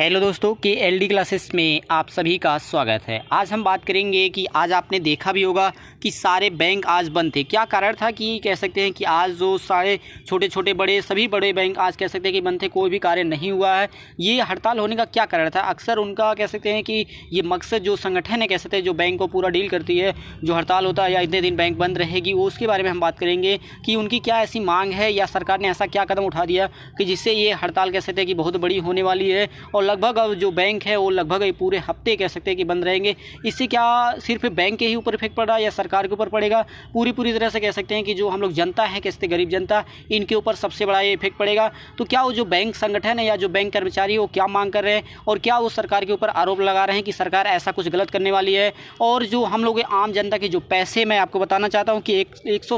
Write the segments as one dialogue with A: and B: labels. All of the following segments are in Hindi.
A: हेलो दोस्तों के एल डी क्लासेस में आप सभी का स्वागत है आज हम बात करेंगे कि आज आपने देखा भी होगा कि सारे बैंक आज बंद थे क्या कारण था कि कह सकते हैं कि आज जो सारे छोटे छोटे बड़े सभी बड़े बैंक आज कह सकते हैं कि बंद थे कोई भी कार्य नहीं हुआ है ये हड़ताल होने का क्या कारण था अक्सर उनका कह सकते हैं कि ये मकसद जो संगठन है कह सकते हैं जो बैंक को पूरा डील करती है जो हड़ताल होता है या इतने दिन बैंक बंद रहेगी उसके बारे में हम बात करेंगे कि उनकी क्या ऐसी मांग है या सरकार ने ऐसा क्या कदम उठा दिया कि जिससे ये हड़ताल कह सकते हैं कि बहुत बड़ी होने वाली है और लगभग अब जो बैंक है वो लगभग ये पूरे हफ्ते कह सकते हैं कि बंद रहेंगे इससे क्या सिर्फ बैंक के ही ऊपर इफेक्ट पड़ रहा है या सरकार के ऊपर पड़ेगा पूरी पूरी तरह से कह सकते हैं कि जो हम लोग जनता है कह सकते गरीब जनता इनके ऊपर सबसे बड़ा ये इफेक्ट पड़ेगा तो क्या वो जो बैंक संगठन है या जो बैंक कर्मचारी है वो क्या मांग कर रहे हैं और क्या वो सरकार के ऊपर आरोप लगा रहे हैं कि सरकार ऐसा कुछ गलत करने वाली है और जो हम लोग आम जनता के जो पैसे मैं आपको बताना चाहता हूँ कि एक एक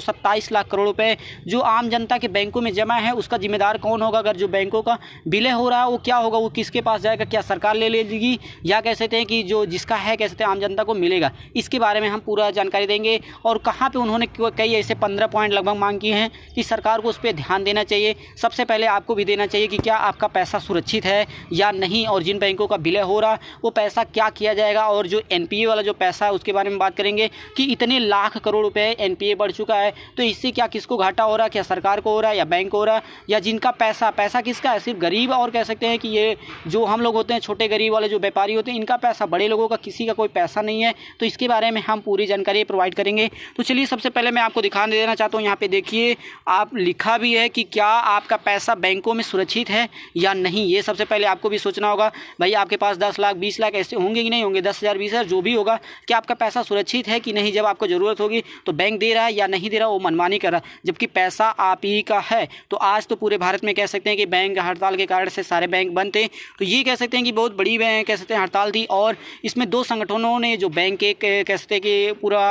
A: लाख करोड़ रुपये जो आम जनता के बैंकों में जमा है उसका जिम्मेदार कौन होगा अगर जो बैंकों का विलय हो रहा है वो क्या होगा वो किसके पास पास जाएगा क्या सरकार ले लेगी या कह सकते हैं कि जो जिसका है कह सकते हैं आम जनता को मिलेगा इसके बारे में हम पूरा जानकारी देंगे और कहाँ पर उन्होंने कई ऐसे पंद्रह पॉइंट लगभग मांग किए हैं कि सरकार को उस पर ध्यान देना चाहिए सबसे पहले आपको भी देना चाहिए कि क्या आपका पैसा सुरक्षित है या नहीं और जिन बैंकों का विलय हो रहा वो पैसा क्या किया जाएगा और जो एनपीए वाला जो पैसा है उसके बारे में बात करेंगे कि इतने लाख करोड़ रुपए एनपीए बढ़ चुका है तो इससे क्या किसको घाटा हो रहा है क्या सरकार को हो रहा है या बैंक को हो रहा है या जिनका पैसा पैसा किसका है सिर्फ गरीब और कह सकते हैं कि ये जो हम लोग होते हैं छोटे गरीब वाले जो व्यापारी होते हैं इनका पैसा बड़े लोगों का किसी का कोई पैसा नहीं है तो इसके बारे में हम पूरी जानकारी प्रोवाइड करेंगे तो चलिए सबसे पहले मैं आपको दिखा देना चाहता हूँ यहाँ पर देखिए आप लिखा भी है कि क्या आपका पैसा बैंकों में सुरक्षित है या नहीं ये सबसे पहले आपको भी सोचना होगा भाई आपके पास दस लाख बीस लाख ऐसे होंगे कि नहीं होंगे दस हज़ार बीस हज़ार जो भी होगा कि आपका पैसा सुरक्षित है कि नहीं जब आपको ज़रूरत होगी तो बैंक दे रहा है या नहीं दे रहा वो मनमानी कर रहा है जबकि पैसा आप ही का है तो आज तो पूरे भारत में कह सकते हैं कि बैंक हड़ताल के कारण से सारे बैंक बंद थे तो ये ये कह सकते हैं कि बहुत बड़ी कह सकते हैं हड़ताल थी और इसमें दो संगठनों ने जो बैंक एक कह सकते हैं कि पूरा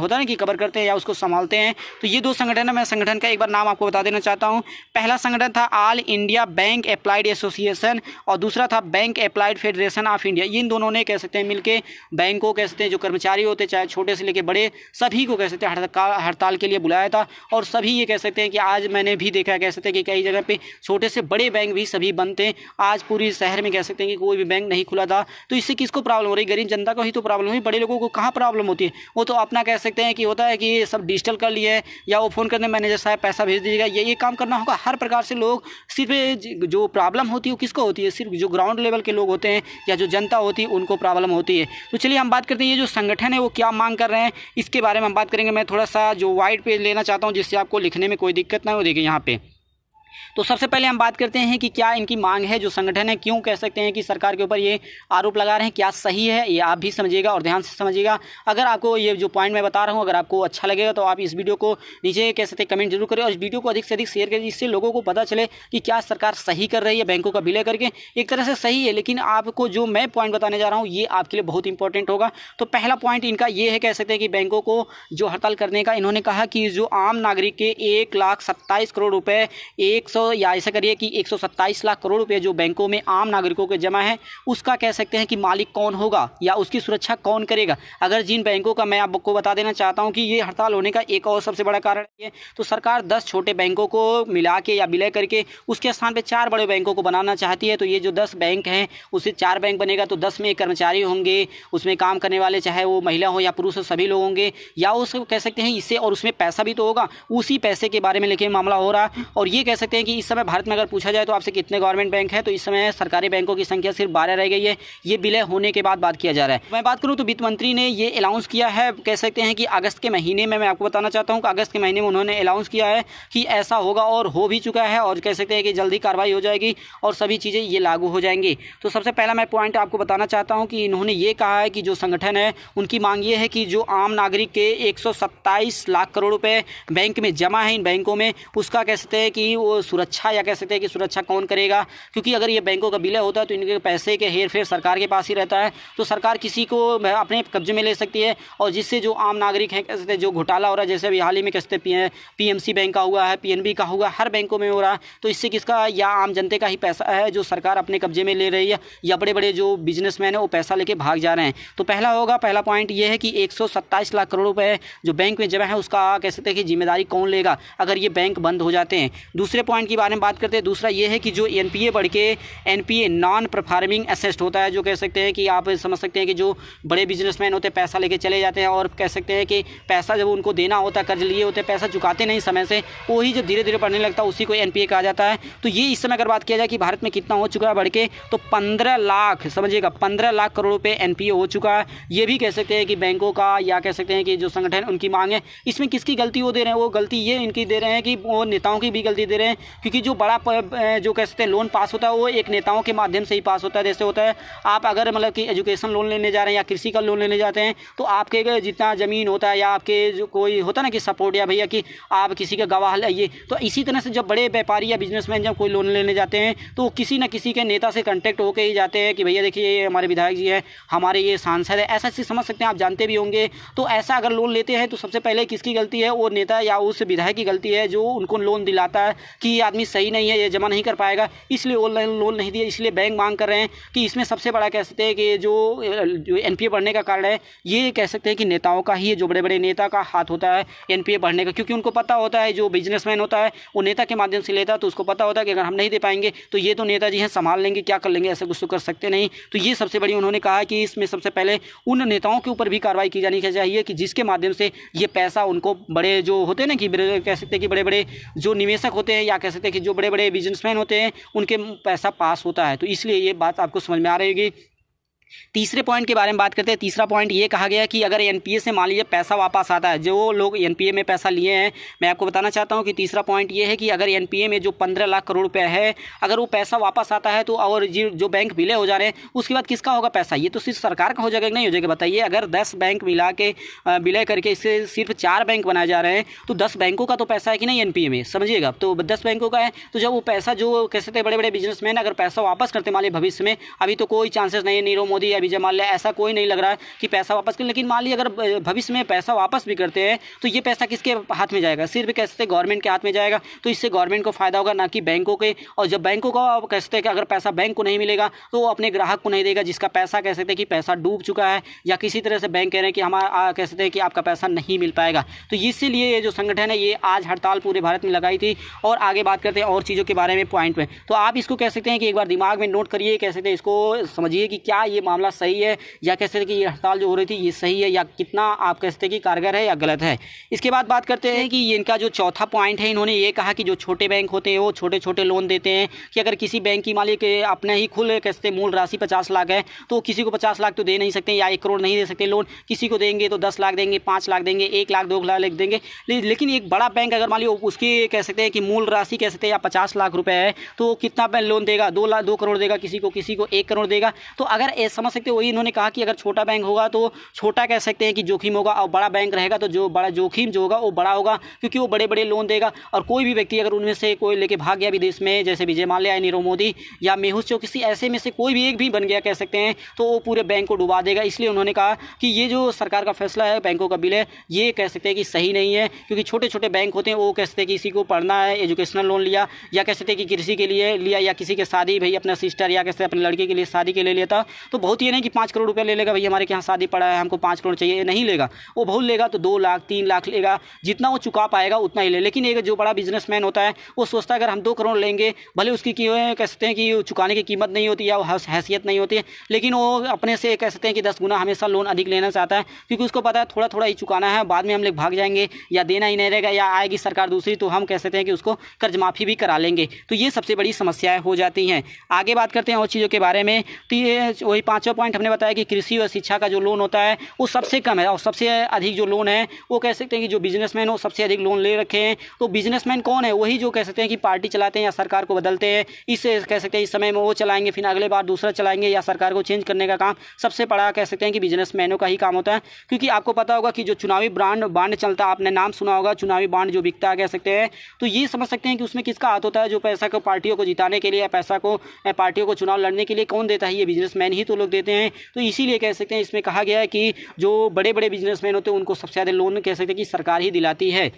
A: होता ना कि कवर करते हैं या उसको संभालते हैं तो ये दो संगठन है मैं संगठन का एक बार नाम आपको बता देना चाहता हूँ पहला संगठन था all India bank applied association और दूसरा था bank applied federation of India इन दोनों ने कह सकते हैं मिलकर बैंक को कह सकते हैं जो कर्मचारी होते चाहे छोटे से लेकर बड़े सभी को कह सकते हैं हड़ताल के लिए बुलाया था और सभी ये कह सकते हैं कि आज मैंने भी देखा कह सकते हैं कि कई जगह पर छोटे से बड़े बैंक भी सभी बनते हैं आज पूरी शहर में कह सकते हैं कि कोई भी बैंक नहीं खुला था तो इससे किसको प्रॉब्लम हो रही गरीब जनता को ही तो प्रॉब्लम हुई बड़े लोगों को कहाँ प्रॉब्लम होती है वो तो अपना कह सकते हैं कि होता है कि ये सब डिजिटल कर लिए या वो फ़ोन करने मैनेजर साहब पैसा भेज दीजिएगा ये ये काम करना होगा हर प्रकार से लोग सिर्फ जो प्रॉब्लम होती है वो किसको होती है सिर्फ जो ग्राउंड लेवल के लोग होते हैं या जो जनता होती है उनको प्रॉब्लम होती है तो चलिए हम बात करते हैं ये जो संगठन है वो क्या मांग कर रहे हैं इसके बारे में हम बात करेंगे मैं थोड़ा सा जो वाइट पेज लेना चाहता हूँ जिससे आपको लिखने में कोई दिक्कत ना हो देखिए यहाँ पर तो सबसे पहले हम बात करते हैं कि क्या इनकी मांग है जो संगठन है क्यों कह सकते हैं कि सरकार के ऊपर ये आरोप लगा रहे हैं क्या सही है ये आप भी समझिएगा और ध्यान से समझिएगा अगर आपको ये जो पॉइंट मैं बता रहा हूँ अगर आपको अच्छा लगेगा तो आप इस वीडियो को नीचे कह सकते हैं कमेंट जरूर करें और इस वीडियो को अधिक से अधिक शेयर करें जिससे लोगों को पता चले कि क्या सरकार सही कर रही है बैंकों का विलय करके एक तरह से सही है लेकिन आपको जो मैं पॉइंट बताने जा रहा हूँ ये आपके लिए बहुत इंपॉर्टेंट होगा तो पहला पॉइंट इनका ये है कह सकते हैं कि बैंकों को जो हड़ताल करने का इन्होंने कहा कि जो आम नागरिक के एक लाख सत्ताईस करोड़ रुपये एक 100 या ऐसा करिए कि 127 लाख करोड़ रुपए जो बैंकों में आम नागरिकों के जमा है उसका कह सकते हैं कि मालिक कौन होगा या उसकी सुरक्षा कौन करेगा अगर जिन बैंकों का मैं आपको बता देना चाहता हूँ कि ये हड़ताल होने का एक और सबसे बड़ा कारण है तो सरकार दस छोटे बैंकों को मिला के या विलय करके उसके स्थान पर चार बड़े बैंकों को बनाना चाहती है तो ये जो दस बैंक हैं उससे चार बैंक बनेगा तो दस में कर्मचारी होंगे उसमें काम करने वाले चाहे वो महिला हो या पुरुष हो सभी लोग होंगे या उसको कह सकते हैं इससे और उसमें पैसा भी तो होगा उसी पैसे के बारे में लेके मामला हो रहा है और ये कह सकते सकते हैं कि इस समय भारत में अगर पूछा जाए तो आपसे कितने गवर्नमेंट बैंक है तो इस समय सरकारी बैंकों की संख्या सिर्फ बारह रह गई है ये विलय होने के बाद बात किया जा रहा है मैं बात करूँ तो वित्त मंत्री ने ये अलाउंस किया है कह सकते हैं कि अगस्त के महीने में मैं आपको बताना चाहता हूँ कि अगस्त के महीने में उन्होंने अलाउंस किया है कि ऐसा होगा और हो भी चुका है और कह सकते हैं कि जल्दी कार्रवाई हो जाएगी और सभी चीज़ें ये लागू हो जाएंगी तो सबसे पहला मैं पॉइंट आपको बताना चाहता हूँ कि इन्होंने ये कहा है कि जो संगठन है उनकी मांग ये है कि जो आम नागरिक के एक लाख करोड़ रुपये बैंक में जमा है इन बैंकों में उसका कह सकते हैं कि वो सुरक्षा या कह सकते हैं कि सुरक्षा कौन करेगा क्योंकि अगर ये बैंकों का विलय होता है तो इनके पैसे के हेर फेर सरकार के पास ही रहता है तो सरकार किसी को अपने कब्जे में ले सकती है और जिससे जो आम नागरिक हैं कह सकते जो घोटाला हो रहा है जैसे अभी हाल ही में हैं पी पीएमसी बैंक का हुआ है पीएनबी का हुआ हर बैंकों में हो रहा है तो इससे किसका या आम जनता का ही पैसा है जो सरकार अपने कब्जे में ले रही है या बड़े बड़े जो बिजनेसमैन है वो पैसा लेके भाग जा रहे हैं तो पहला होगा पहला पॉइंट ये है कि एक लाख करोड़ रुपए जो बैंक में जमा है उसका कह सकते हैं कि जिम्मेदारी कौन लेगा अगर ये बैंक बंद हो जाते हैं दूसरे पॉइंट के बारे में बात करते हैं दूसरा ये है कि जो एन बढ़ के एन नॉन परफार्मिंग असेस्ट होता है जो कह सकते हैं कि आप समझ सकते हैं कि जो बड़े बिजनेसमैन होते हैं पैसा लेके चले जाते हैं और कह सकते हैं कि पैसा जब उनको देना होता है कर्ज लिए होते हैं पैसा चुकाते नहीं समय से वही जब धीरे धीरे बढ़ने लगता है उसी को एन कहा जाता है तो ये इस समय अगर बात किया जाए कि भारत में कितना हो चुका है बढ़ के तो पंद्रह लाख समझिएगा पंद्रह लाख करोड़ रुपये एन हो चुका है ये भी कह सकते हैं कि बैंकों का या कह सकते हैं कि जो संगठन उनकी मांग है इसमें किसकी गलती वो दे रहे हैं वो गलती ये इनकी दे रहे हैं कि वो नेताओं की भी गलती दे रहे हैं क्योंकि जो बड़ा जो कह सकते हैं लोन पास होता है वो एक नेताओं के माध्यम से ही पास होता है जैसे होता है आप अगर मतलब कि एजुकेशन लोन लेने जा रहे हैं या कृषि का लोन लेने जाते हैं तो आपके जितना ज़मीन होता है या आपके जो कोई होता है ना कि सपोर्ट या भैया कि आप किसी का गवाह लाइए तो इसी तरह से जब बड़े व्यापारी या बिजनेसमैन जब कोई लोन लेने जाते हैं तो किसी ना किसी के नेता से कंटेक्ट होकर ही जाते हैं कि भैया देखिए ये हमारे विधायक जी हैं हमारे ये सांसद है ऐसा चीज़ समझ सकते हैं आप जानते भी होंगे तो ऐसा अगर लोन लेते हैं तो सबसे पहले किसकी गलती है वो नेता या उस विधायक की गलती है जो उनको लोन दिलाता है कि ये आदमी सही नहीं है ये जमा नहीं कर पाएगा इसलिए ऑनलाइन लोन नहीं दिया इसलिए बैंक मांग कर रहे हैं कि इसमें सबसे बड़ा कह सकते हैं कि जो एन बढ़ने का कारण है ये कह सकते हैं कि नेताओं का ही जो बड़े बड़े नेता का हाथ होता है एन बढ़ने का क्योंकि उनको पता होता है जो बिजनेसमैन होता है वो नेता के माध्यम से लेता है तो उसको पता होता है कि अगर हम नहीं दे पाएंगे तो ये तो नेता जी हैं संभाल लेंगे क्या कर लेंगे ऐसा कुछ तो कर सकते नहीं तो ये सबसे बड़ी उन्होंने कहा कि इसमें सबसे पहले उन नेताओं के ऊपर भी कार्रवाई की जानी चाहिए कि जिसके माध्यम से ये पैसा उनको बड़े जो होते हैं ना कि कह सकते हैं कि बड़े बड़े जो निवेशक होते हैं या कह सकते हैं कि जो बड़े बड़े बिजनेसमैन होते हैं उनके पैसा पास होता है तो इसलिए ये बात आपको समझ में आ रही तीसरे पॉइंट के बारे में बात करते हैं तीसरा पॉइंट ये कहा गया कि अगर एनपीए से मान लीजिए पैसा वापस आता है जो लोग एनपीए में पैसा लिए हैं मैं आपको बताना चाहता हूँ कि तीसरा पॉइंट ये है कि अगर एनपीए में जो पंद्रह लाख करोड़ रुपये है अगर वो पैसा वापस आता है तो और जो बैंक विलय हो जा रहे हैं उसके बाद किसका होगा पैसा ये तो सिर्फ सरकार का हो जाएगा नहीं हो जाएगा बताइए अगर दस बैंक मिला के विलय करके इससे सिर्फ चार बैंक बनाए जा रहे हैं तो दस बैंकों का तो पैसा है कि नहीं एनपीए में समझिएगा तो दस बैंकों का है तो जब वो पैसा जो कह सकते बड़े बड़े बिजनेसमैन अगर पैसा वापस करते मान लीजिए भविष्य में अभी तो कोई चांसेस नहीं नीरव मोदी मोदी या विजय माल्या ऐसा कोई नहीं लग रहा है कि पैसा वापस कर लेकिन मान ली अगर भविष्य में पैसा वापस भी करते हैं तो ये पैसा किसके हाथ में जाएगा सिर्फ कह सकते गवर्नमेंट के हाथ में जाएगा तो इससे गवर्नमेंट को फ़ायदा होगा ना कि बैंकों के और जब बैंकों का कह सकते हैं कि अगर पैसा बैंक को नहीं मिलेगा तो वो अपने ग्राहक को नहीं देगा जिसका पैसा कह सकते हैं कि पैसा डूब चुका है या किसी तरह से बैंक कह रहे हैं कि हमारा कह सकते हैं कि आपका पैसा नहीं मिल पाएगा तो इसीलिए ये जो संगठन है ये आज हड़ताल पूरे भारत में लगाई थी और आगे बात करते हैं और चीज़ों के बारे में पॉइंट में तो आप इसको कह सकते हैं कि एक बार दिमाग में नोट करिए कह सकते हैं इसको समझिए कि क्या ये मामला सही है या कह सकते कि ये हड़ताल जो हो रही थी ये सही है या कितना आप कह सकते कि कारगर है या गलत है इसके बाद बात करते हैं कि इनका जो चौथा पॉइंट है इन्होंने ये कहा कि जो छोटे बैंक होते हैं वो छोटे छोटे लोन देते हैं कि अगर किसी बैंक की मालिक अपने ही खुल कह सकते मूल राशि पचास लाख है तो किसी को पचास लाख तो दे नहीं सकते या एक करोड़ नहीं दे सकते लोन किसी को देंगे तो दस लाख देंगे पाँच लाख देंगे एक लाख दो लाख देंगे लेकिन एक बड़ा बैंक अगर मान लो उसकी कह सकते हैं कि मूल राशि कह सकते हैं या पचास लाख रुपये है तो कितना लोन देगा दो लाख दो करोड़ देगा किसी को किसी को एक करोड़ देगा तो अगर समझ सकते हो वही इन्होंने कहा कि अगर छोटा बैंक होगा तो छोटा कह सकते हैं कि जोखिम होगा और बड़ा बैंक रहेगा तो जो बड़ा जोखिम जो होगा वो बड़ा होगा क्योंकि वो बड़े बड़े लोन देगा और कोई भी व्यक्ति अगर उनमें से कोई लेके भाग गया विदेश में जैसे विजय माल्या नीरव मोदी या मेहू चो किसी ऐसे में से कोई भी एक भी बन गया कह सकते हैं तो वो पूरे बैंक को डुबा देगा इसलिए उन्होंने कहा कि ये जो सरकार का फैसला है बैंकों का बिल है ये कह सकते हैं कि सही नहीं है क्योंकि छोटे छोटे बैंक होते हैं वो कह सकते हैं कि इसी को पढ़ना है एजुकेशनल लोन लिया या कह सकते हैं कि कृषि के लिए लिया या किसी के शादी भाई अपना सिस्टर या कह सकते अपने लड़के के लिए शादी के लिए लिया था तो बहुत ये नहीं कि पाँच करोड़ रुपया ले लेगा भैया हमारे यहाँ शादी पड़ा है हमको पाँच करोड़ चाहिए नहीं लेगा वो बहुत लेगा तो दो लाख तीन लाख लेगा जितना वो चुका पाएगा उतना ही ले लेकिन एक जो बड़ा बिजनेसमैन होता है वो सोचता है अगर हम दो करोड़ लेंगे भले उसकी कह सकते हैं कि चुकाने की कीमत नहीं होती या हैसियत नहीं होती है लेकिन वो अपने से कह सकते हैं कि दस गुना हमेशा लोन अधिक लेना चाहता है क्योंकि उसको पता है थोड़ा थोड़ा ही चुकाना है बाद में हम लोग भाग जाएंगे या देना ही नहीं रहेगा या आएगी सरकार दूसरी तो हम कह सकते हैं कि उसको कर्ज माफ़ी भी करा लेंगे तो ये सबसे बड़ी समस्याएँ हो जाती हैं आगे बात करते हैं और चीज़ों के बारे में तो ये वही पाँचवा पॉइंट हमने बताया कि कृषि और शिक्षा का जो लोन होता है वो सबसे कम है और सबसे अधिक जो लोन है वो कह सकते हैं कि जो बिजनेसमैन हो सबसे अधिक लोन ले रखे हैं तो बिजनेसमैन कौन है वही जो कह सकते हैं कि पार्टी चलाते हैं या सरकार को बदलते हैं इससे कह सकते हैं इस समय में वो चलाएंगे फिर अगले बार दूसरा चलाएंगे या सरकार को चेंज करने का काम सबसे बड़ा कह सकते हैं कि बिजनेसमैनों का ही काम होता है क्योंकि आपको पता होगा कि जो चुनावी ब्रांड बांड चलता है आपने नाम सुना होगा चुनावी बांड जो बिकता है कह सकते हैं तो ये समझ सकते हैं कि उसमें किसका हाथ होता है जो पैसा को पार्टियों को जिताने के लिए या पैसा को पार्टियों को चुनाव लड़ने के लिए कौन देता है ये बिजनेसमैन ही तो लोग देते हैं तो इसीलिए कह सकते हैं इसमें कहा गया है कि जो बड़े बड़े बिजनेसमैन होते हैं उनको सबसे ज़्यादा लोन कह सकते हैं कि सरकार ही दिलाती है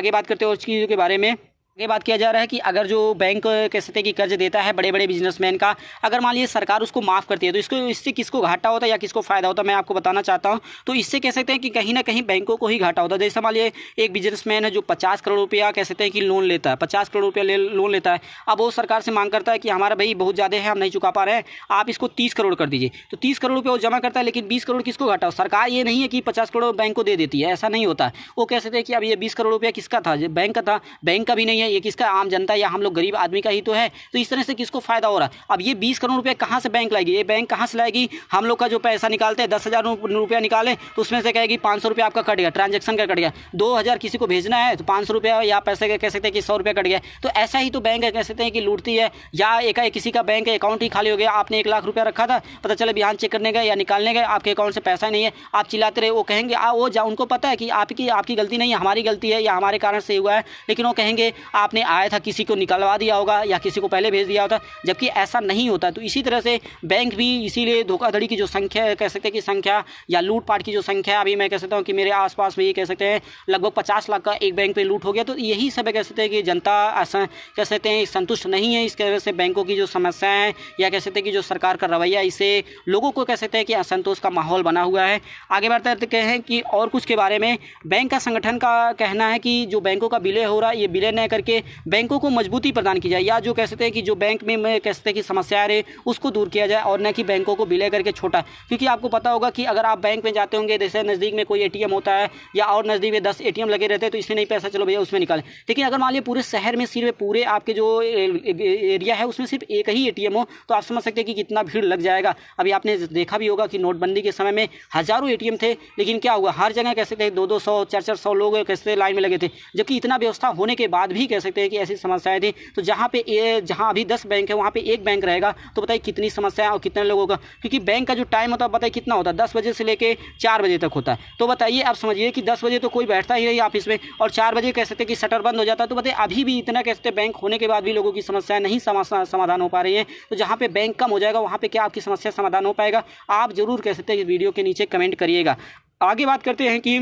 A: आगे बात करते हैं और चीज़ों के बारे में ये बात किया जा रहा है कि अगर जो बैंक कह सकते हैं कि कर्ज देता है बड़े बड़े बिजनेसमैन का अगर मान लीजिए सरकार उसको माफ़ करती है तो इसको इससे किसको घाटा होता है या किसको फ़ायदा होता है मैं आपको बताना चाहता हूँ तो इससे कह सकते हैं कि कहीं ना कहीं बैंकों को ही घाटा होता है जैसे मान लीजिए एक बिजनेसमैन है जो पचास करोड़ रुपया कह सकते हैं कि लोन लेता है पचास करोड़ रुपया ले, लोन लेता है अब वो सरकार से मांग करता है कि हमारा भाई बहुत ज़्यादा है हम नहीं चुका पा रहे हैं आप इसको तीस करोड़ कर दीजिए तो तीस करोड़ रुपया वो जमा करता है लेकिन बीस करोड़ किसको घाटा हो सरकार ये नहीं है कि पचास करोड़ बैंक को दे देती है ऐसा नहीं होता वो कह सकते हैं कि अब ये बीस करोड़ रुपया किसका था बैंक का था बैंक का भी नहीं है है ये किसका आम जनता या हम लोग गरीब आदमी का ही तो है तो इस तरह से किसको फायदा हो रहा है अब ये बीस करोड़ रुपया कहाँ से बैंक लाएगी ये बैंक कहाँ से लाएगी हम लोग का जो पैसा निकालते हैं दस हज़ार रुपया निकाले तो उसमें से कहेगी पाँच सौ रुपया आपका कट गया ट्रांजेक्शन का कट गया दो हज़ार किसी को भेजना है तो पाँच सौ रुपया या पैसे का कह सकते हैं कि सौ रुपया कट गया तो ऐसा ही तो बैंक कह सकते हैं कि लूटती है या एक किसी का बैंक अकाउंट ही खाली हो गया आपने एक लाख रुपया रखा था पता चले बिहान चेक करने गए या निकालने गए आपके अकाउंट से पैसा नहीं है आप चिल्लाते रहे वो कहेंगे आ वो जा उनको पता है कि आपकी आपकी गलती नहीं है हमारी गलती है या हमारे कारण से हुआ है लेकिन वो कहेंगे आपने आया था किसी को निकलवा दिया होगा या किसी को पहले भेज दिया होता जबकि ऐसा नहीं होता तो इसी तरह से बैंक भी इसीलिए धोखाधड़ी की जो संख्या कह सकते हैं कि संख्या या लूटपाट की जो संख्या अभी मैं कह सकता हूँ कि मेरे आसपास में ये कह सकते हैं लगभग पचास लाख का एक बैंक पर लूट हो गया तो यही सब कह सकते हैं कि जनता कह सकते हैं संतुष्ट नहीं है इस तरह से बैंकों की जो समस्या है या कह सकते हैं कि जो सरकार का रवैया इसे लोगों को कह सकते हैं कि असंतोष का माहौल बना हुआ है आगे बढ़ते तो कहें कि और कुछ के बारे में बैंक का संगठन का कहना है कि जो बैंकों का विलय हो रहा है ये विलय नहीं करके बैंकों को मजबूती प्रदान की जाए या जो कह सकते हैं कि जो बैंक में कह सकते हैं कि समस्या रहे उसको दूर किया जाए और न कि बैंकों को विलय करके छोटा क्योंकि आपको पता होगा कि अगर आप बैंक में जाते होंगे जैसे नज़दीक में कोई ए होता है या और नज़दीक में दस ए लगे रहते हैं तो इसलिए नहीं पैसा चलो भैया उसमें निकालें लेकिन अगर मान लीजिए पूरे शहर में सिर्फ पूरे आपके जो एरिया है उसमें सिर्फ एक ही ए हो तो आप समझ सकते हैं कि कितना भीड़ लग जाएगा अभी आपने देखा भी होगा कि नोटबंदी के समय में हज़ारों ए थे लेकिन क्या हुआ हर जगह कह सकते हैं दो दो सौ चार चार सौ लोग कैसे लाइन में लगे थे जबकि इतना व्यवस्था होने के बाद भी कह सकते हैं कि ऐसी समस्याएं थी तो जहां पे जहां अभी दस बैंक है वहां पे एक बैंक रहेगा तो बताइए कितनी समस्या और कितने लोगों का क्योंकि बैंक का जो टाइम होता है बताइए कितना होता है दस बजे से लेकर चार बजे तक होता है तो बताइए आप समझिए कि दस बजे तो कोई बैठता ही नहीं ऑफिस में और चार बजे कह सकते कि शटर बंद हो जाता है तो बताइए अभी भी इतना कह सकते बैंक होने के बाद भी लोगों की समस्याएं नहीं समाधान हो पा रही है तो जहां पर बैंक कम हो जाएगा वहां पर क्या आपकी समस्या समाधान हो पाएगा आप जरूर कह सकते हैं वीडियो के नीचे कमेंट करिएगा आगे बात करते हैं कि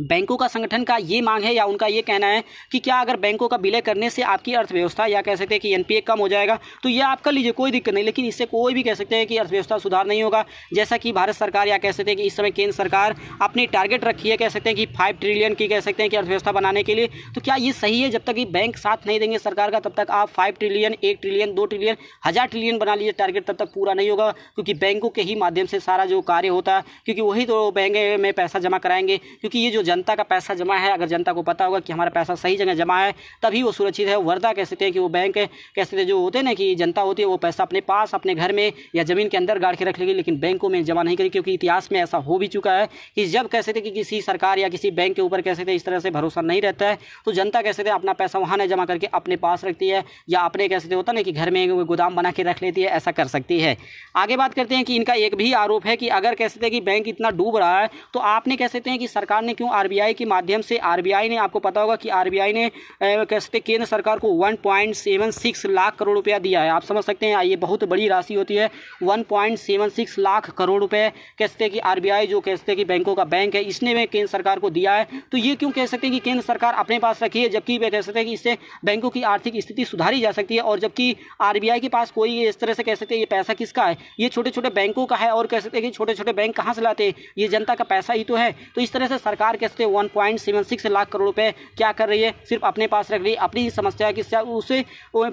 A: बैंकों का संगठन का ये मांग है या उनका ये कहना है कि क्या अगर बैंकों का विलय करने से आपकी अर्थव्यवस्था या कह सकते हैं कि एनपीए कम हो जाएगा तो ये आप कर लीजिए कोई दिक्कत नहीं लेकिन इससे कोई भी कह सकते हैं कि अर्थव्यवस्था सुधार नहीं होगा जैसा कि भारत सरकार या कह सकते हैं कि इस समय केंद्र सरकार अपनी टारगेट रखी है कह सकते हैं कि फाइव ट्रिलियन की कह सकते हैं कि अर्थव्यवस्था बनाने के लिए तो क्या ये सही है जब तक कि बैंक साथ नहीं देंगे सरकार का तब तक आप फाइव ट्रिलियन एक ट्रिलियन दो ट्रिलियन हज़ार ट्रिलियन बना लीजिए टारगेट तब तक पूरा नहीं होगा क्योंकि बैंकों के ही माध्यम से सारा जो कार्य होता है क्योंकि वही तो बैंक में पैसा जमा कराएंगे क्योंकि ये जो जनता का पैसा जमा है अगर जनता को पता होगा कि हमारा पैसा सही जगह जमा है तभी वो सुरक्षित है वर्दा कह सकते हैं कि वो बैंक कह सकते जो होते हैं ना कि जनता होती है वो पैसा अपने पास अपने घर में या ज़मीन के अंदर गाड़ के रख लेगी लेकिन बैंकों में जमा नहीं करेगी क्योंकि इतिहास में ऐसा हो भी चुका है कि जब कह सकते कि किसी सरकार या किसी बैंक के ऊपर कह सकते इस तरह से भरोसा नहीं रहता है तो जनता कह सकते अपना पैसा वहाँ नहीं जमा करके अपने पास रखती है या अपने कह सकते होता ना कि घर में गोदाम बना के रख लेती है ऐसा कर सकती है आगे बात करते हैं कि इनका एक भी आरोप है कि अगर कह सकते कि बैंक इतना डूब रहा है तो आपने कह सकते हैं कि सरकार ने क्यों आरबीआई के माध्यम से आरबीआई ने आपको पता होगा कि आरबीआई ने कह सकते केंद्र सरकार को 1.76 लाख करोड़ रुपया दिया है आप समझ सकते हैं ये बहुत बड़ी राशि होती है 1.76 लाख करोड़ रुपये कह सकते कि आरबीआई जो कह सकते कि बैंकों का बैंक है इसने में केंद्र सरकार को दिया है तो ये क्यों कह सकते हैं कि केंद्र सरकार अपने पास रखी है जबकि वे कह सकते हैं कि इससे बैंकों की आर्थिक स्थिति सुधारी जा सकती है और जबकि आर के पास कोई इस तरह से कह सकते हैं ये पैसा किसका है ये छोटे छोटे बैंकों का है और कह सकते हैं कि छोटे छोटे बैंक कहाँ से लाते हैं ये जनता का पैसा ही तो है तो इस तरह से सरकार पॉइंट सेवन 1.76 लाख करोड़ रुपए क्या कर रही है सिर्फ अपने पास रख रही है अपनी समस्या की उसे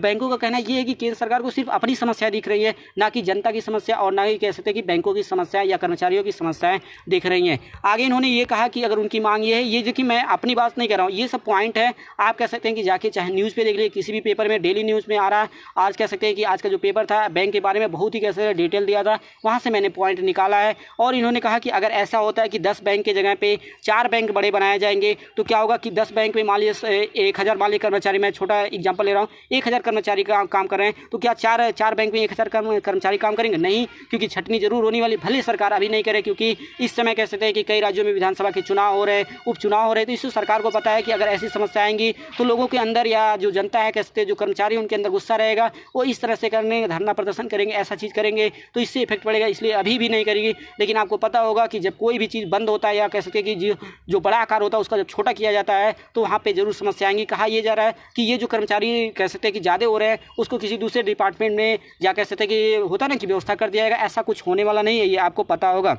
A: बैंकों का कहना यह है कि केंद्र सरकार को सिर्फ अपनी समस्या दिख रही है ना कि जनता की समस्या और ना ही कह सकते कि बैंकों की समस्या या कर्मचारियों की समस्याएं दिख रही हैं आगे इन्होंने ये कहा कि अगर उनकी मांग ये है ये जो कि मैं अपनी बात नहीं कर रहा हूँ ये सब पॉइंट है आप कह सकते हैं कि जाके चाहे न्यूज़ पे देख लीजिए किसी भी पेपर में डेली न्यूज़ में आ रहा है आज कह सकते हैं कि आज का जो पेपर था बैंक के बारे में बहुत ही कह सकते डिटेल दिया था वहाँ से मैंने पॉइंट निकाला है और इन्होंने कहा कि अगर ऐसा होता है कि दस बैंक की जगह पर चार बैंक बैंक बड़े बनाए जाएंगे तो क्या होगा कि दस बैंक में मान लीजिए एक हज़ार मान लीजिए कर्मचारी मैं छोटा एग्जाम्पल ले रहा हूँ एक हज़ार कर्मचारी का काम कर रहे हैं तो क्या चार चार बैंक में एक हज़ार कर्मचारी काम करेंगे नहीं क्योंकि छटनी जरूर होने वाली भले सरकार अभी नहीं करे क्योंकि इस समय कह सकते हैं कि कई राज्यों में विधानसभा के चुनाव हो रहे उपचुनाव हो रहे तो इससे सरकार को पता है कि अगर ऐसी समस्या आएंगी तो लोगों के अंदर या जो जनता है कह सकते जो कर्मचारी उनके अंदर गुस्सा रहेगा वो इस तरह से करने धरना प्रदर्शन करेंगे ऐसा चीज़ करेंगे तो इससे इफेक्ट पड़ेगा इसलिए अभी भी नहीं करेगी लेकिन आपको पता होगा कि जब कोई भी चीज़ बंद होता है या कह सकते कि जो जो बड़ा आकार होता है उसका जब छोटा किया जाता है तो वहाँ पर जरूर समस्या आएंगी कहा यह जा रहा है कि ये जो कर्मचारी कह सकते हैं कि ज़्यादा हो रहे हैं उसको किसी दूसरे डिपार्टमेंट में या कह सकते हैं कि होता ना कि व्यवस्था कर दिया जाएगा ऐसा कुछ होने वाला नहीं है ये आपको पता होगा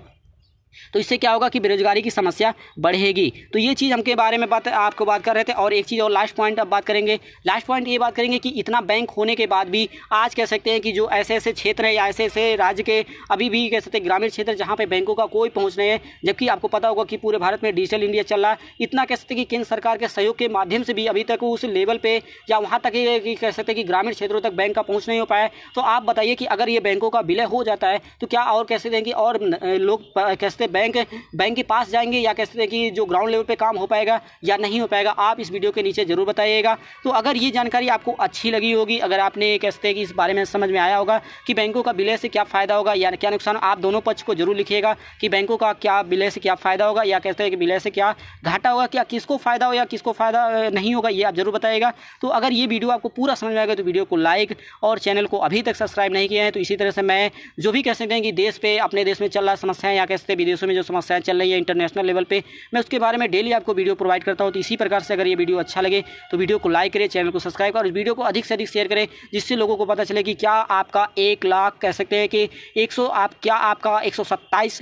A: तो इससे क्या होगा कि बेरोजगारी की समस्या बढ़ेगी तो ये चीज़ हमके बारे में बात आपको बात कर रहे थे और एक चीज़ और लास्ट पॉइंट अब बात करेंगे लास्ट पॉइंट ये बात करेंगे कि इतना बैंक होने के बाद भी आज कह सकते हैं कि जो ऐसे ऐसे क्षेत्र है या ऐसे ऐसे राज्य के अभी भी कह सकते हैं ग्रामीण क्षेत्र जहाँ पर बैंकों का कोई पहुँच नहीं है जबकि आपको पता होगा कि पूरे भारत में डिजिटल इंडिया चल रहा है इतना कह सकते हैं कि केंद्र सरकार के सहयोग के माध्यम से भी अभी तक उस लेवल पर या वहाँ तक ये कह सकते हैं कि ग्रामीण क्षेत्रों तक बैंक का पहुँच नहीं हो पाया तो आप बताइए कि अगर ये बैंकों का विलय हो जाता है तो क्या और कह सकते हैं कि और लोग कह सकते कैसे बैंक बैंक के पास जाएंगे या कैसे कि जो ग्राउंड लेवल पे काम हो पाएगा या नहीं हो पाएगा आप इस वीडियो के नीचे ज़रूर बताइएगा तो अगर ये जानकारी आपको अच्छी लगी होगी अगर आपने हैं कि इस बारे में समझ में आया होगा कि बैंकों का विलय से क्या फ़ायदा होगा या क्या नुकसान आप दोनों पक्ष को जरूर लिखिएगा कि बैंकों का क्या विलय से क्या फ़ायदा होगा या कहते हैं कि विलय से क्या घाटा होगा क्या किसको फ़ायदा हो या किसको फ़ायदा नहीं होगा ये आप जरूर बताइएगा तो अगर ये वीडियो आपको पूरा समझ में आएगा तो वीडियो को लाइक और चैनल को अभी तक सब्सक्राइब नहीं किया है तो इसी तरह से मैं जो भी कह सकते हैं कि देश पे अपने देश में चल रहा समस्याएँ या कह सकते हैं देशों में जो समस्याएं चल रही है इंटरनेशनल लेवल पे मैं उसके बारे में डेली आपको वीडियो प्रोवाइड करता हूँ तो इसी प्रकार से अगर ये वीडियो अच्छा लगे तो वीडियो को लाइक करें चैनल को सब्सक्राइब करें और वीडियो को अधिक से अधिक शेयर करें जिससे लोगों को पता चले कि क्या आपका एक लाख कह सकते हैं कि एक आप क्या आपका एक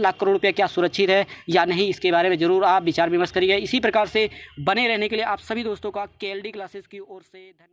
A: लाख करोड़ रुपया क्या सुरक्षित है या नहीं इसके बारे में ज़रूर आप विचार विमर्श करिए इसी प्रकार से बने रहने के लिए आप सभी दोस्तों का के क्लासेस की ओर से धन्यवाद